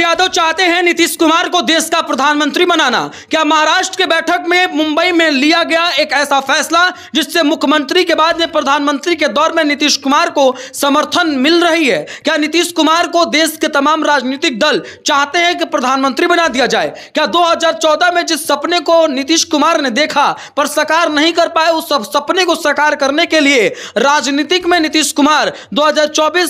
यादव चाहते हैं नीतीश कुमार को देश का प्रधानमंत्री बनाना क्या महाराष्ट्र के बैठक में मुंबई में लिया गया एक ऐसा फैसला जिससे मुख्यमंत्री के बाद में प्रधानमंत्री के दौर में नीतीश कुमार को समर्थन मिल रही है क्या नीतीश कुमार को देश के तमाम राजनीतिक दल चाहते हैं कि प्रधानमंत्री बना दिया जाए क्या दो में जिस सपने को नीतीश कुमार ने देखा पर साकार नहीं कर पाए उस सपने को साकार करने के लिए राजनीतिक में नीतीश कुमार दो में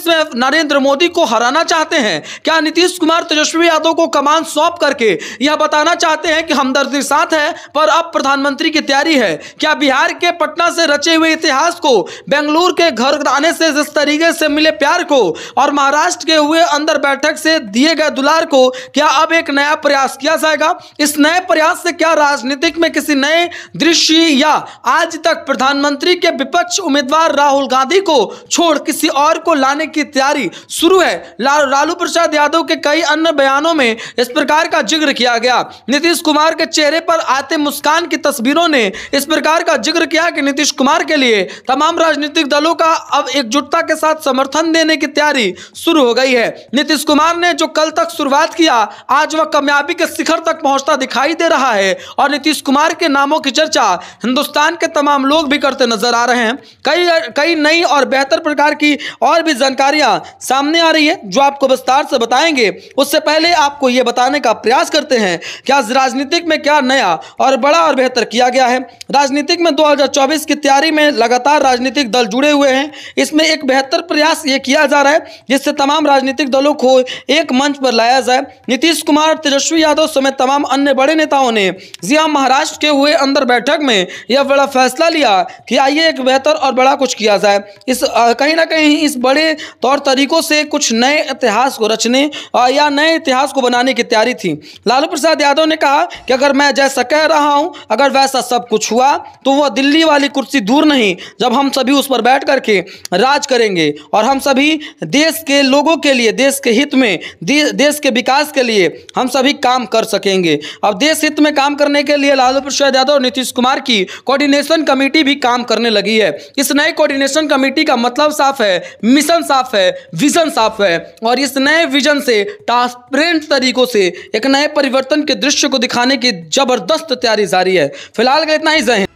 नरेंद्र मोदी को हराना चाहते हैं क्या नीतीश कुमार तो तेजस्वी यादव को कमान सौंप करके यह बताना चाहते हैं कि हमदर्दी साथ है पर अब प्रधानमंत्री की तैयारी है क्या बिहार के पटना से रचे हुए इतिहास को बेंगलुरु के घर आने से जिस तरीके से मिले प्यार को और महाराष्ट्र के हुए अंदर बैठक से दिए गए दुलार को क्या अब एक नया प्रयास किया जाएगा इस नए प्रयास से क्या राजनीतिक में किसी नए दृश्य या आज तक प्रधानमंत्री के विपक्ष उम्मीदवार राहुल गांधी को छोड़ किसी और को लाने की तैयारी शुरू है लालू प्रसाद यादव के कई अन्य अन्य बयानों में इस प्रकार का जिक्र किया गया नीतीश कुमार के चेहरे पर आते मुस्कान की तस्वीरों ने इस प्रकार का जिक्र किया कि नीतीश कुमार के लिए तमाम राजनीतिक दलों का अब एकजुटता के साथ समर्थन देने की तैयारी शुरू हो गई है नीतीश कुमार ने जो कल तक शुरुआत किया आज वह कामयाबी के शिखर तक पहुंचता दिखाई दे रहा है और नीतीश कुमार के नामों की चर्चा हिंदुस्तान के तमाम लोग भी करते नजर आ रहे हैं कई कई नई और बेहतर प्रकार की और भी जानकारियां सामने आ रही है जो आपको विस्तार से बताएंगे उससे सबसे पहले आपको ये बताने का प्रयास करते हैं कि आज राजनीतिक में क्या नया और बड़ा और बेहतर किया गया है राजनीतिक में 2024 की तैयारी में लगातार राजनीतिक दल जुड़े हुए हैं इसमें एक बेहतर प्रयास ये किया जा रहा है जिससे तमाम राजनीतिक दलों को एक मंच पर लाया जाए नीतीश कुमार तेजस्वी यादव समेत तमाम अन्य बड़े नेताओं ने जिया महाराष्ट्र के हुए अंदर बैठक में यह बड़ा फैसला लिया कि आइए एक बेहतर और बड़ा कुछ किया जाए इस कहीं ना कहीं इस बड़े तौर तरीकों से कुछ नए इतिहास को रचने या नए नए इतिहास को बनाने की तैयारी थी लालू प्रसाद यादव ने कहा कि अगर मैं जैसा कह रहा हूं अगर वैसा सब कुछ हुआ तो वह दिल्ली वाली कुर्सी दूर नहीं जब हम सभी उस पर बैठ करके राज करेंगे और हम सभी देश के लोगों के लिए देश के हित में देश के विकास के लिए हम सभी काम कर सकेंगे अब देश हित में काम करने के लिए लालू प्रसाद यादव और नीतीश कुमार की कोऑर्डिनेशन कमेटी भी काम करने लगी है इस नए कोऑर्डिनेशन कमेटी का मतलब साफ है मिशन साफ है विजन साफ है और इस नए विजन से टास्क ट्रांसपेरेंट तरीकों से एक नए परिवर्तन के दृश्य को दिखाने की जबरदस्त तैयारी जारी है फिलहाल का इतना ही जहन